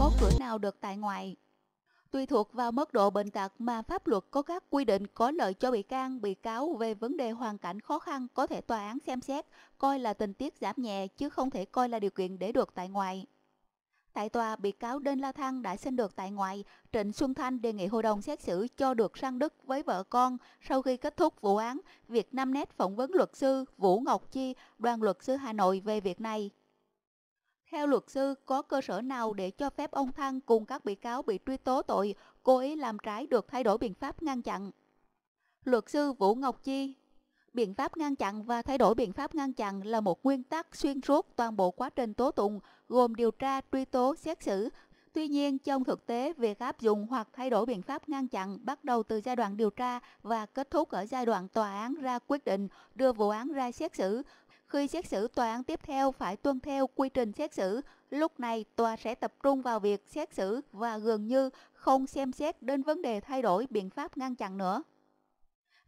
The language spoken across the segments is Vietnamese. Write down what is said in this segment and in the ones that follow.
có cửa nào được tại ngoại. Tùy thuộc vào mức độ bệnh tật mà pháp luật có các quy định có lợi cho bị can, bị cáo về vấn đề hoàn cảnh khó khăn có thể tòa án xem xét, coi là tình tiết giảm nhẹ chứ không thể coi là điều kiện để được tại ngoại. Tại tòa, bị cáo Đinh La Thăng đã xin được tại ngoại, Trịnh Xuân Thanh đề nghị hội đồng xét xử cho được sang Đức với vợ con. Sau khi kết thúc vụ án, Việt Nam Net phỏng vấn luật sư Vũ Ngọc Chi, đoàn luật sư Hà Nội về việc này. Theo luật sư, có cơ sở nào để cho phép ông Thăng cùng các bị cáo bị truy tố tội cố ý làm trái được thay đổi biện pháp ngăn chặn? Luật sư Vũ Ngọc Chi Biện pháp ngăn chặn và thay đổi biện pháp ngăn chặn là một nguyên tắc xuyên suốt toàn bộ quá trình tố tụng, gồm điều tra, truy tố, xét xử. Tuy nhiên, trong thực tế, việc áp dụng hoặc thay đổi biện pháp ngăn chặn bắt đầu từ giai đoạn điều tra và kết thúc ở giai đoạn tòa án ra quyết định đưa vụ án ra xét xử khi xét xử tòa án tiếp theo phải tuân theo quy trình xét xử, lúc này tòa sẽ tập trung vào việc xét xử và gần như không xem xét đến vấn đề thay đổi biện pháp ngăn chặn nữa.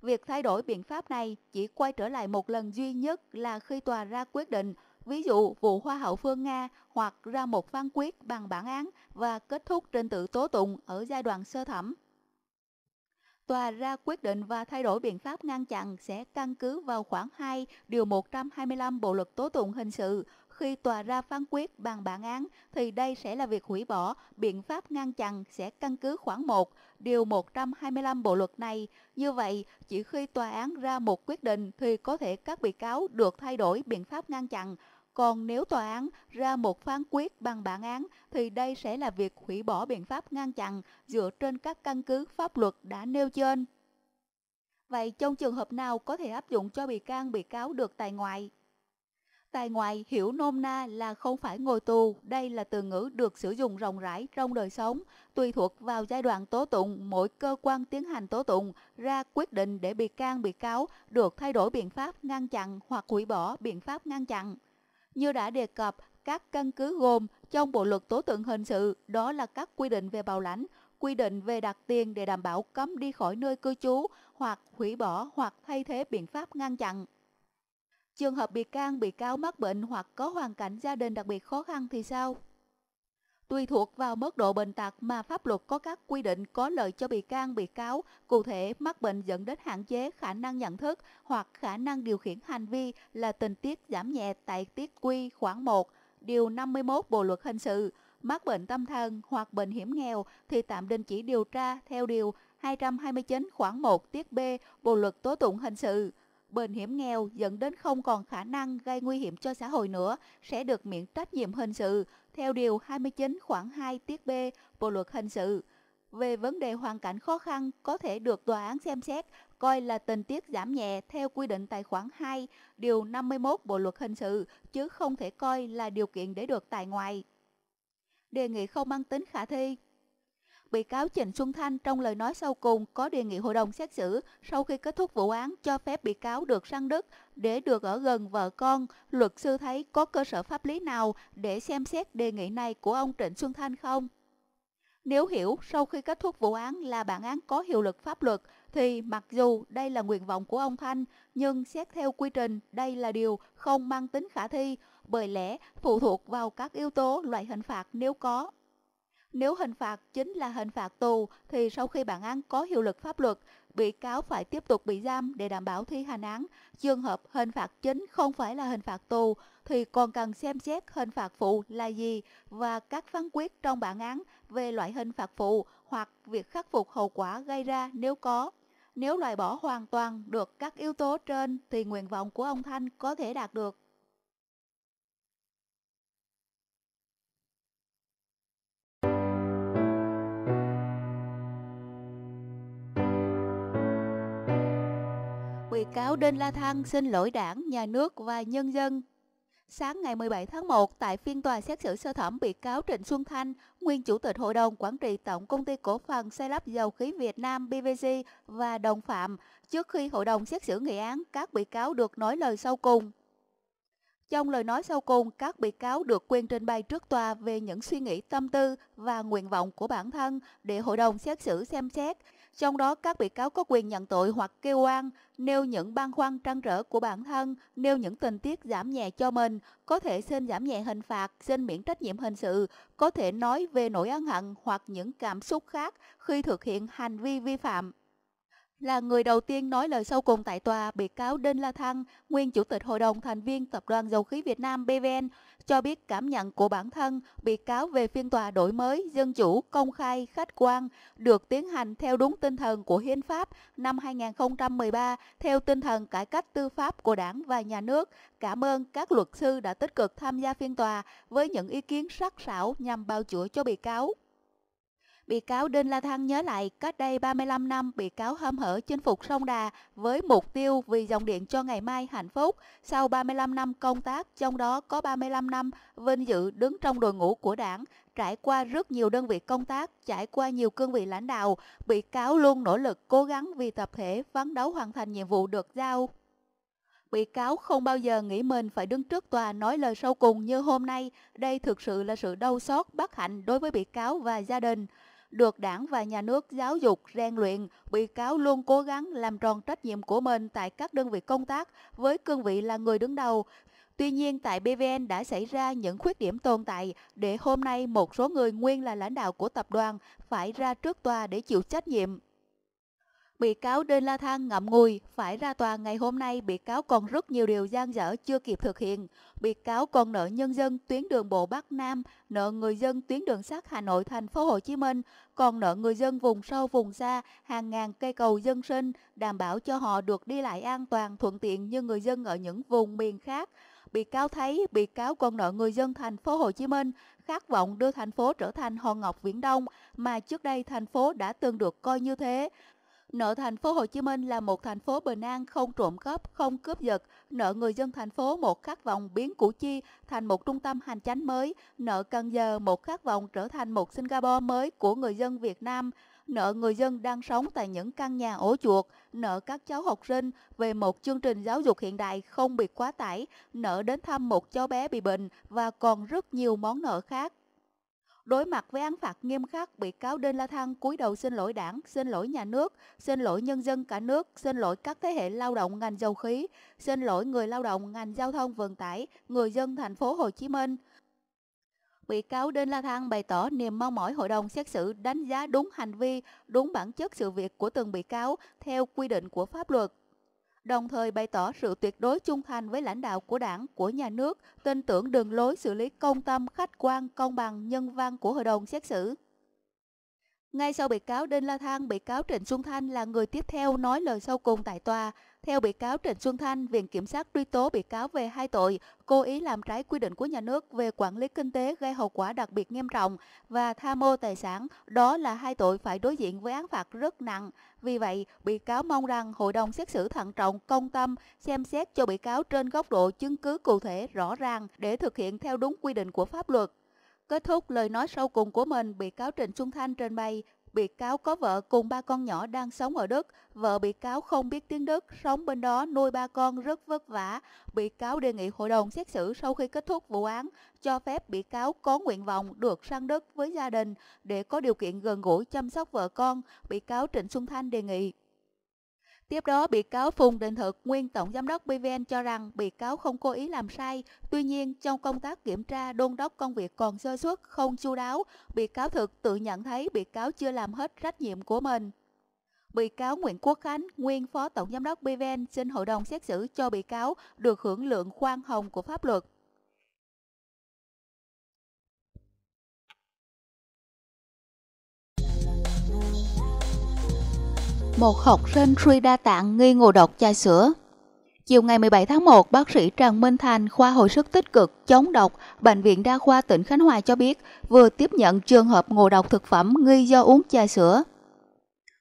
Việc thay đổi biện pháp này chỉ quay trở lại một lần duy nhất là khi tòa ra quyết định, ví dụ vụ Hoa hậu Phương Nga hoặc ra một phán quyết bằng bản án và kết thúc trình tự tố tụng ở giai đoạn sơ thẩm tòa ra quyết định và thay đổi biện pháp ngăn chặn sẽ căn cứ vào khoảng 2 điều 125 Bộ luật tố tụng hình sự. Khi tòa ra phán quyết bằng bản án thì đây sẽ là việc hủy bỏ biện pháp ngăn chặn sẽ căn cứ khoảng 1 điều 125 Bộ luật này. Như vậy, chỉ khi tòa án ra một quyết định thì có thể các bị cáo được thay đổi biện pháp ngăn chặn còn nếu tòa án ra một phán quyết bằng bản án thì đây sẽ là việc hủy bỏ biện pháp ngăn chặn dựa trên các căn cứ pháp luật đã nêu trên. Vậy trong trường hợp nào có thể áp dụng cho bị can bị cáo được tài ngoại? tài ngoại hiểu nôm na là không phải ngồi tù, đây là từ ngữ được sử dụng rộng rãi trong đời sống, tùy thuộc vào giai đoạn tố tụng mỗi cơ quan tiến hành tố tụng ra quyết định để bị can bị cáo được thay đổi biện pháp ngăn chặn hoặc hủy bỏ biện pháp ngăn chặn. Như đã đề cập, các căn cứ gồm trong Bộ luật tố tụng hình sự đó là các quy định về bảo lãnh, quy định về đặt tiền để đảm bảo cấm đi khỏi nơi cư trú hoặc hủy bỏ hoặc thay thế biện pháp ngăn chặn. Trường hợp bị can bị cáo mắc bệnh hoặc có hoàn cảnh gia đình đặc biệt khó khăn thì sao? tùy thuộc vào mức độ bệnh tật mà pháp luật có các quy định có lợi cho bị can bị cáo, cụ thể mắc bệnh dẫn đến hạn chế khả năng nhận thức hoặc khả năng điều khiển hành vi là tình tiết giảm nhẹ tại tiết quy khoảng 1, điều 51 Bộ luật hình sự. Mắc bệnh tâm thần hoặc bệnh hiểm nghèo thì tạm đình chỉ điều tra theo điều 229 khoảng 1 tiết B Bộ luật tố tụng hình sự bên hiểm nghèo dẫn đến không còn khả năng gây nguy hiểm cho xã hội nữa sẽ được miễn trách nhiệm hình sự theo Điều 29 khoản 2 tiết B Bộ Luật Hình sự. Về vấn đề hoàn cảnh khó khăn có thể được tòa án xem xét coi là tình tiết giảm nhẹ theo quy định tài khoản 2 Điều 51 Bộ Luật Hình sự chứ không thể coi là điều kiện để được tại ngoại đề nghị không mang tính khả thi bị cáo Trịnh Xuân Thanh trong lời nói sau cùng có đề nghị hội đồng xét xử sau khi kết thúc vụ án cho phép bị cáo được sang Đức để được ở gần vợ con. Luật sư thấy có cơ sở pháp lý nào để xem xét đề nghị này của ông Trịnh Xuân Thanh không? Nếu hiểu sau khi kết thúc vụ án là bản án có hiệu lực pháp luật thì mặc dù đây là nguyện vọng của ông Thanh nhưng xét theo quy trình đây là điều không mang tính khả thi bởi lẽ phụ thuộc vào các yếu tố loại hình phạt nếu có nếu hình phạt chính là hình phạt tù thì sau khi bản án có hiệu lực pháp luật, bị cáo phải tiếp tục bị giam để đảm bảo thi hành án. Trường hợp hình phạt chính không phải là hình phạt tù thì còn cần xem xét hình phạt phụ là gì và các phán quyết trong bản án về loại hình phạt phụ hoặc việc khắc phục hậu quả gây ra nếu có. Nếu loại bỏ hoàn toàn được các yếu tố trên thì nguyện vọng của ông Thanh có thể đạt được. cáo Đinh La Thăng xin lỗi đảng, nhà nước và nhân dân. Sáng ngày 17 tháng 1, tại phiên tòa xét xử sơ thẩm bị cáo Trịnh Xuân Thanh, nguyên chủ tịch Hội đồng Quản trị Tổng Công ty Cổ phần Xây lắp Dầu khí Việt Nam BVC và đồng phạm, trước khi hội đồng xét xử nghị án, các bị cáo được nói lời sau cùng. Trong lời nói sau cùng, các bị cáo được quyền trình bày trước tòa về những suy nghĩ tâm tư và nguyện vọng của bản thân để hội đồng xét xử xem xét, trong đó các bị cáo có quyền nhận tội hoặc kêu oan, nêu những băn khoăn trăn trở của bản thân, nêu những tình tiết giảm nhẹ cho mình, có thể xin giảm nhẹ hình phạt, xin miễn trách nhiệm hình sự, có thể nói về nỗi ân hận hoặc những cảm xúc khác khi thực hiện hành vi vi phạm là người đầu tiên nói lời sau cùng tại tòa, bị cáo Đinh La Thăng, nguyên chủ tịch hội đồng thành viên Tập đoàn Dầu khí Việt Nam BVN, cho biết cảm nhận của bản thân bị cáo về phiên tòa đổi mới, dân chủ, công khai, khách quan được tiến hành theo đúng tinh thần của Hiến pháp năm 2013, theo tinh thần cải cách tư pháp của Đảng và nhà nước. Cảm ơn các luật sư đã tích cực tham gia phiên tòa với những ý kiến sắc sảo nhằm bào chữa cho bị cáo. Bị cáo Đinh La Thăng nhớ lại cách đây 35 năm bị cáo hâm hở chinh phục sông Đà với mục tiêu vì dòng điện cho ngày mai hạnh phúc. Sau 35 năm công tác, trong đó có 35 năm vinh dự đứng trong đội ngũ của đảng, trải qua rất nhiều đơn vị công tác, trải qua nhiều cương vị lãnh đạo, bị cáo luôn nỗ lực cố gắng vì tập thể phấn đấu hoàn thành nhiệm vụ được giao bị cáo không bao giờ nghĩ mình phải đứng trước tòa nói lời sau cùng như hôm nay. Đây thực sự là sự đau xót, bất hạnh đối với bị cáo và gia đình được đảng và nhà nước giáo dục, rèn luyện, bị cáo luôn cố gắng làm tròn trách nhiệm của mình tại các đơn vị công tác với cương vị là người đứng đầu. Tuy nhiên, tại BVN đã xảy ra những khuyết điểm tồn tại để hôm nay một số người nguyên là lãnh đạo của tập đoàn phải ra trước tòa để chịu trách nhiệm. Bị cáo Đinh La Thăng ngậm ngùi, phải ra tòa ngày hôm nay bị cáo còn rất nhiều điều gian dở chưa kịp thực hiện. Bị cáo còn nợ nhân dân tuyến đường bộ Bắc Nam, nợ người dân tuyến đường sắt Hà Nội thành phố Hồ Chí Minh, còn nợ người dân vùng sâu vùng xa hàng ngàn cây cầu dân sinh đảm bảo cho họ được đi lại an toàn thuận tiện như người dân ở những vùng miền khác bị cáo thấy bị cáo còn nợ người dân thành phố Hồ Chí Minh khát vọng đưa thành phố trở thành hòn ngọc viễn đông mà trước đây thành phố đã từng được coi như thế. Nợ thành phố Hồ Chí Minh là một thành phố bình an, không trộm cắp, không cướp giật. Nợ người dân thành phố một khát vọng biến Củ Chi thành một trung tâm hành chánh mới. Nợ Cần Giờ một khát vọng trở thành một Singapore mới của người dân Việt Nam. Nợ người dân đang sống tại những căn nhà ổ chuột. Nợ các cháu học sinh về một chương trình giáo dục hiện đại không bị quá tải. Nợ đến thăm một cháu bé bị bệnh và còn rất nhiều món nợ khác. Đối mặt với án phạt nghiêm khắc, bị cáo Đinh La Thăng cúi đầu xin lỗi đảng, xin lỗi nhà nước, xin lỗi nhân dân cả nước, xin lỗi các thế hệ lao động ngành dầu khí, xin lỗi người lao động ngành giao thông vận tải, người dân thành phố Hồ Chí Minh. Bị cáo Đinh La Thăng bày tỏ niềm mong mỏi hội đồng xét xử đánh giá đúng hành vi, đúng bản chất sự việc của từng bị cáo theo quy định của pháp luật đồng thời bày tỏ sự tuyệt đối trung thành với lãnh đạo của đảng, của nhà nước, tin tưởng đường lối xử lý công tâm, khách quan, công bằng, nhân văn của hội đồng xét xử. Ngay sau bị cáo Đinh La Thăng, bị cáo Trịnh Xuân Thanh là người tiếp theo nói lời sau cùng tại tòa. Theo bị cáo Trịnh Xuân Thanh, Viện Kiểm sát truy tố bị cáo về hai tội cố ý làm trái quy định của nhà nước về quản lý kinh tế gây hậu quả đặc biệt nghiêm trọng và tham mô tài sản. Đó là hai tội phải đối diện với án phạt rất nặng. Vì vậy, bị cáo mong rằng hội đồng xét xử thận trọng, công tâm, xem xét cho bị cáo trên góc độ chứng cứ cụ thể rõ ràng để thực hiện theo đúng quy định của pháp luật. Kết thúc lời nói sau cùng của mình, bị cáo Trịnh Xuân Thanh trình bày bị cáo có vợ cùng ba con nhỏ đang sống ở Đức. Vợ bị cáo không biết tiếng Đức, sống bên đó nuôi ba con rất vất vả. Bị cáo đề nghị hội đồng xét xử sau khi kết thúc vụ án cho phép bị cáo có nguyện vọng được sang Đức với gia đình để có điều kiện gần gũi chăm sóc vợ con. Bị cáo Trịnh Xuân Thanh đề nghị Tiếp đó, bị cáo Phùng Đình Thực, nguyên tổng giám đốc BVN cho rằng bị cáo không cố ý làm sai. Tuy nhiên, trong công tác kiểm tra, đôn đốc công việc còn sơ suất, không chu đáo. Bị cáo Thực tự nhận thấy bị cáo chưa làm hết trách nhiệm của mình. Bị cáo Nguyễn Quốc Khánh, nguyên phó tổng giám đốc BVN xin hội đồng xét xử cho bị cáo được hưởng lượng khoan hồng của pháp luật. một học sinh suy đa tạng nghi ngộ độc chai sữa. Chiều ngày 17 tháng 1, bác sĩ Trần Minh Thành, khoa hồi sức tích cực chống độc, Bệnh viện Đa khoa tỉnh Khánh Hòa cho biết vừa tiếp nhận trường hợp ngộ độc thực phẩm nghi do uống chai sữa.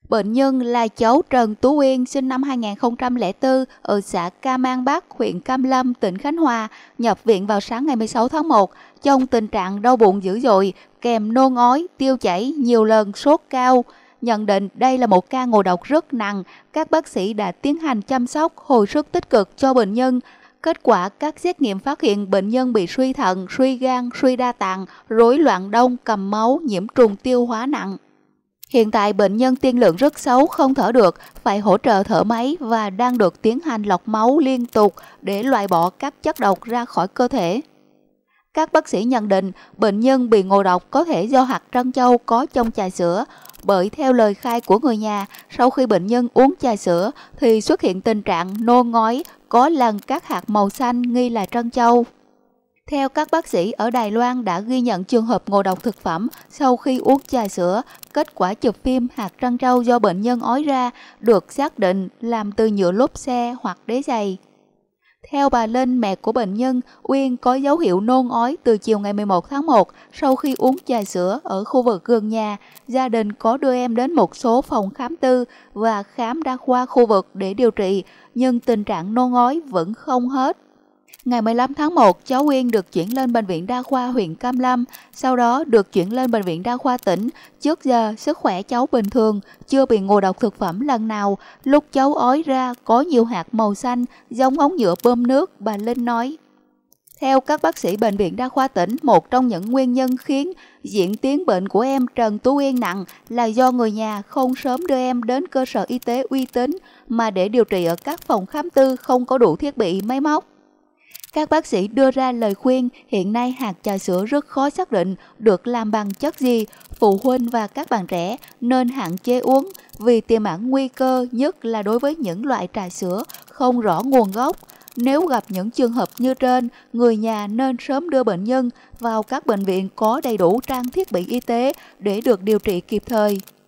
Bệnh nhân là cháu Trần Tú Uyên sinh năm 2004 ở xã Cam An Bắc, huyện Cam Lâm, tỉnh Khánh Hòa, nhập viện vào sáng ngày 16 tháng 1 trong tình trạng đau bụng dữ dội, kèm nôn ói, tiêu chảy, nhiều lần sốt cao, nhận định đây là một ca ngộ độc rất nặng. Các bác sĩ đã tiến hành chăm sóc, hồi sức tích cực cho bệnh nhân. Kết quả các xét nghiệm phát hiện bệnh nhân bị suy thận, suy gan, suy đa tạng, rối loạn đông, cầm máu, nhiễm trùng tiêu hóa nặng. Hiện tại bệnh nhân tiên lượng rất xấu, không thở được, phải hỗ trợ thở máy và đang được tiến hành lọc máu liên tục để loại bỏ các chất độc ra khỏi cơ thể. Các bác sĩ nhận định bệnh nhân bị ngộ độc có thể do hạt trân châu có trong trà sữa, bởi theo lời khai của người nhà, sau khi bệnh nhân uống trà sữa thì xuất hiện tình trạng nôn ngói có lần các hạt màu xanh nghi là trân châu. Theo các bác sĩ ở Đài Loan đã ghi nhận trường hợp ngộ độc thực phẩm sau khi uống trà sữa, kết quả chụp phim hạt trân châu do bệnh nhân ói ra được xác định làm từ nhựa lốp xe hoặc đế giày. Theo bà Linh, mẹ của bệnh nhân, Uyên có dấu hiệu nôn ói từ chiều ngày 11 tháng 1 sau khi uống trà sữa ở khu vực gần nhà. Gia đình có đưa em đến một số phòng khám tư và khám đa khoa khu vực để điều trị, nhưng tình trạng nôn ói vẫn không hết. Ngày 15 tháng 1, cháu Uyên được chuyển lên Bệnh viện Đa khoa huyện Cam Lâm, sau đó được chuyển lên Bệnh viện Đa khoa tỉnh. Trước giờ, sức khỏe cháu bình thường, chưa bị ngộ độc thực phẩm lần nào. Lúc cháu ói ra, có nhiều hạt màu xanh, giống ống nhựa bơm nước, bà Linh nói. Theo các bác sĩ Bệnh viện Đa khoa tỉnh, một trong những nguyên nhân khiến diễn tiến bệnh của em Trần Tú Yên nặng là do người nhà không sớm đưa em đến cơ sở y tế uy tín mà để điều trị ở các phòng khám tư không có đủ thiết bị máy móc. Các bác sĩ đưa ra lời khuyên hiện nay hạt trà sữa rất khó xác định được làm bằng chất gì, phụ huynh và các bạn trẻ nên hạn chế uống vì tiềm ẩn nguy cơ nhất là đối với những loại trà sữa không rõ nguồn gốc. Nếu gặp những trường hợp như trên, người nhà nên sớm đưa bệnh nhân vào các bệnh viện có đầy đủ trang thiết bị y tế để được điều trị kịp thời.